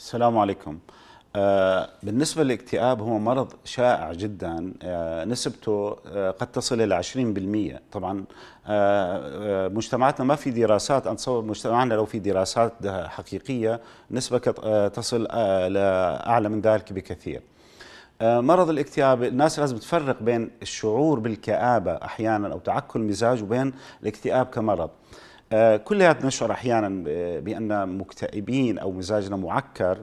السلام عليكم آه، بالنسبة للاكتئاب هو مرض شائع جدا آه، نسبته آه، قد تصل إلى 20% طبعا مجتمعاتنا ما في دراسات أتصور مجتمعنا لو في دراسات حقيقية نسبة تصل لأعلى من ذلك بكثير مرض الاكتئاب الناس لازم تفرق بين الشعور بالكآبة أحيانا أو تعكر المزاج وبين الاكتئاب كمرض آه، كلياتنا نشعر احيانا بان مكتئبين او مزاجنا معكر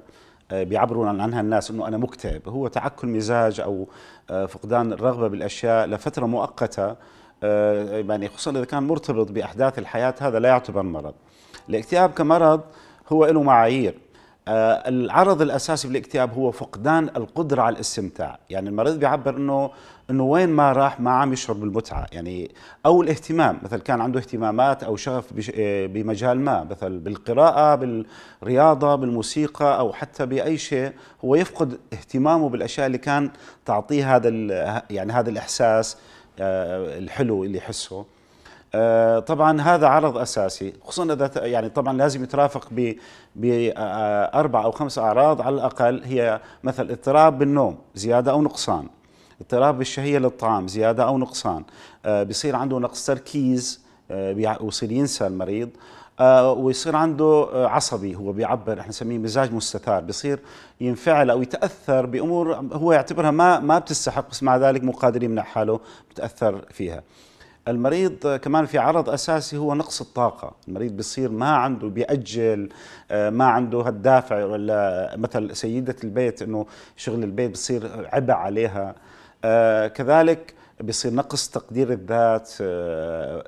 آه، بيعبرون عنها الناس انه انا مكتئب هو تعكر مزاج او آه، فقدان الرغبه بالاشياء لفتره مؤقته يعني خصوصا اذا كان مرتبط باحداث الحياه هذا لا يعتبر مرض الاكتئاب كمرض هو له معايير آه، العرض الاساسي بالاكتئاب هو فقدان القدره على الاستمتاع يعني المريض بيعبر انه انه وين ما راح ما عم يشعر بالمتعه يعني او الاهتمام مثل كان عنده اهتمامات او شغف آه، بمجال ما مثل بالقراءه بالرياضه بالموسيقى او حتى باي شيء هو يفقد اهتمامه بالاشياء اللي كان تعطيه هذا يعني هذا الاحساس آه، الحلو اللي يحسه آه، طبعا هذا عرض اساسي خصوصا اذا يعني طبعا لازم يترافق ب باربع آه، آه، او خمس اعراض على الاقل هي مثل اضطراب بالنوم زياده او نقصان اضطراب بالشهيه للطعام زياده او نقصان بيصير عنده نقص تركيز بيصير ينسى المريض ويصير عنده عصبي هو بيعبر احنا نسميه مزاج مستثار بيصير ينفعل او يتاثر بامور هو يعتبرها ما ما بتستحق بس مع ذلك مو قادر يمنع حاله بتاثر فيها المريض كمان في عرض اساسي هو نقص الطاقه، المريض بيصير ما عنده بيأجل آه، ما عنده هالدافع ولا مثل سيده البيت انه شغل البيت بصير عبء عليها آه، كذلك بيصير نقص تقدير الذات آه،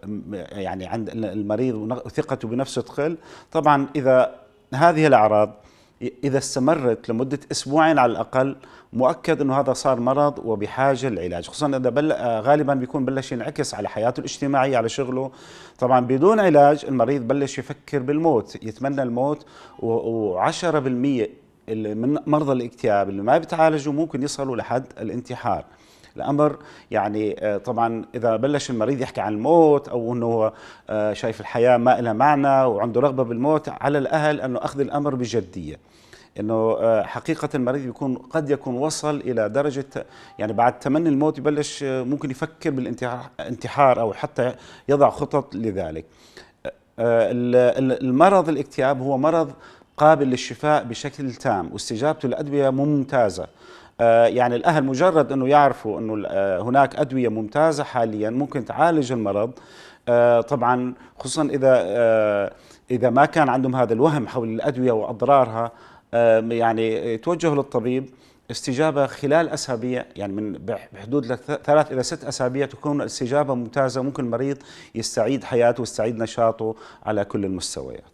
يعني عند المريض وثقته بنفسه تقل طبعا اذا هذه الاعراض إذا استمرت لمدة أسبوعين على الأقل مؤكد أنه هذا صار مرض وبحاجة للعلاج خصوصا إذا بل غالبا بيكون بلش ينعكس على حياته الاجتماعية على شغله طبعا بدون علاج المريض بلش يفكر بالموت يتمنى الموت و10% من مرضى الاكتئاب اللي ما بتعالجوا ممكن يصلوا لحد الانتحار الامر يعني آه، طبعا اذا بلش المريض يحكي عن الموت او انه آه، شايف الحياه ما لها معنى وعنده رغبه بالموت على الاهل انه اخذ الامر بجديه انه آه، حقيقه المريض بيكون قد يكون وصل الى درجه يعني بعد تمني الموت يبلش ممكن يفكر بالانتحار او حتى يضع خطط لذلك المرض الاكتئاب هو مرض قابل للشفاء بشكل تام واستجابته للادويه ممتازه آه، يعني الاهل مجرد انه يعرفوا انه آه، هناك ادويه ممتازه حاليا ممكن تعالج المرض آه، طبعا خصوصا اذا اذا ما كان عندهم هذا الوهم حول الادويه واضرارها يعني يتوجهوا للطبيب استجابة خلال أسابيع يعني من بحدود ثلاث إلى ست أسابيع تكون الاستجابة ممتازة ممكن المريض يستعيد حياته ويستعيد نشاطه على كل المستويات